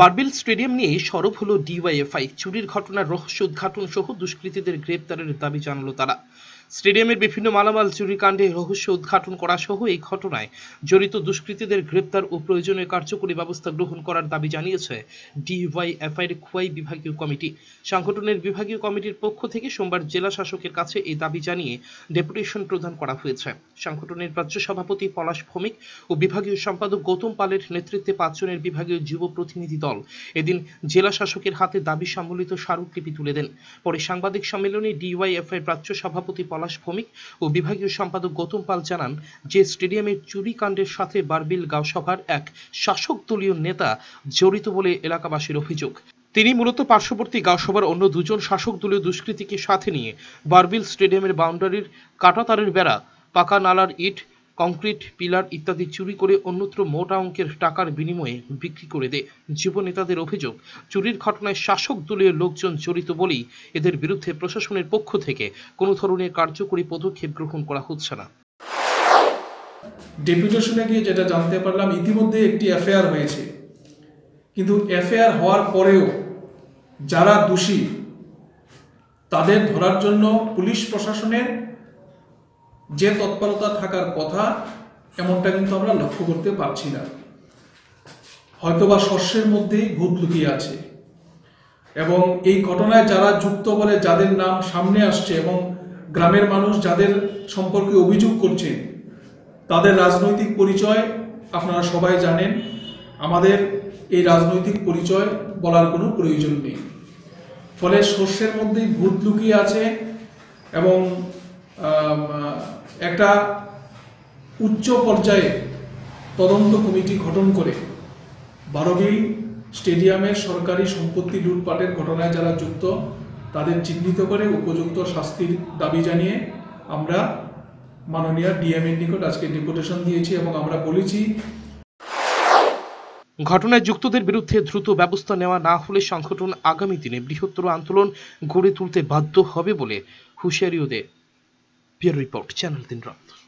Barbil stadium নিয়ে সরব হলো ডিওয়াইএফআই চুরির ঘটনার রহস্য উদ্ঘাটন সহ দুষ্কৃতীদের গ্রেপ্তারের দাবি জানালো তারা স্টেডিয়ামের বিভিন্ন মালামাল চুরি কাণ্ডে রহস্য উদ্ঘাটন করা সহ এই ঘটনায় জড়িত দুষ্কৃতীদের গ্রেপ্তার ও প্রয়োজনীয় কার্যকরী ব্যবস্থা গ্রহণ করার দাবি জানিয়েছে ডিওয়াইএফআইয়ের খোয়াই বিভাগীয় কমিটি সংগঠনের বিভাগীয় কমিটির পক্ষ থেকে সোমবার জেলা শাসকের কাছে এই দাবি জানিয়ে ডেপুটেশন প্রদান করা হয়েছে সংগঠনের রাজ্য সভাপতি পলাশ ভৌমিক ও বিভাগীয় সম্পাদক গৌতম পালের নেতৃত্বে পাঁচজনের বিভাগীয় যুব প্রতিনিধি দল এদিন জেলা শাসকের হাতে দাবি সম্বলিত স্মারকলিপি তুলে দেন পরে সাংবাদিক সম্মেলনে ডিওয়াইএফআই প্রাচ্য সভাপতি পলাশ ভৌমিক ও বিভাগীয় সম্পাদক গৌতম পাল জানান যে স্টেডিয়ামের চুরি চুরিকাণ্ডের সাথে বারবিল গাঁওসভার এক শাসক দলীয় নেতা জড়িত বলে এলাকাবাসীর অভিযোগ তিনি মূলত পার্শ্ববর্তী গাঁওসভার অন্য দুজন শাসক দলীয় দুষ্কৃতীকে সাথে নিয়ে বারবিল স্টেডিয়ামের বাউন্ডারির কাটাতারের বেড়া পাকা নালার ইট কংক্রিট পিলার ইত্যাদি চুরি করে অন্যত্র মোটা অঙ্কের টাকার বিনিময়ে বিক্রি করে দেয় যুব নেতাদের অভিযোগ চুরির ঘটনায় শাসক দলীয় লোকজন জড়িত বলেই এদের বিরুদ্ধে প্রশাসনের পক্ষ থেকে কোনো ধরনের কার্যকরী পদক্ষেপ গ্রহণ করা হচ্ছে না ডেপুটেশনে গিয়ে যেটা জানতে পারলাম ইতিমধ্যে একটি এফআইআর হয়েছে কিন্তু এফআইআর হওয়ার পরেও যারা দোষী তাদের ধরার জন্য পুলিশ প্রশাসনের যে তৎপরতা থাকার কথা এমনটা কিন্তু আমরা লক্ষ্য করতে পারছি না হয়তোবা শস্যের মধ্যেই ভূত লুকিয়ে আছে এবং এই ঘটনায় যারা যুক্ত বলে যাদের নাম সামনে আসছে এবং গ্রামের মানুষ যাদের সম্পর্কে অভিযোগ করছেন তাদের রাজনৈতিক পরিচয় আপনারা সবাই জানেন আমাদের এই রাজনৈতিক পরিচয় বলার কোনো প্রয়োজন নেই ফলে শস্যের মধ্যেই ভূত লুকিয়ে আছে এবং একটা উচ্চ পর্যায়ে তদন্ত কমিটি গঠন করে বারোবিল স্টেডিয়ামের সরকারি সম্পত্তি লুটপাটের ঘটনায় যারা যুক্ত তাদের চিহ্নিত করে উপযুক্ত শাস্তির দাবি জানিয়ে আমরা মাননীয় এর নিকট আজকে ডেপুটেশন দিয়েছি এবং আমরা বলেছি ঘটনায় যুক্তদের বিরুদ্ধে দ্রুত ব্যবস্থা নেওয়া না হলে সংগঠন আগামী দিনে বৃহত্তর আন্দোলন গড়ে তুলতে বাধ্য হবে বলে হুঁশিয়ারিও দেয় peer report channel din raat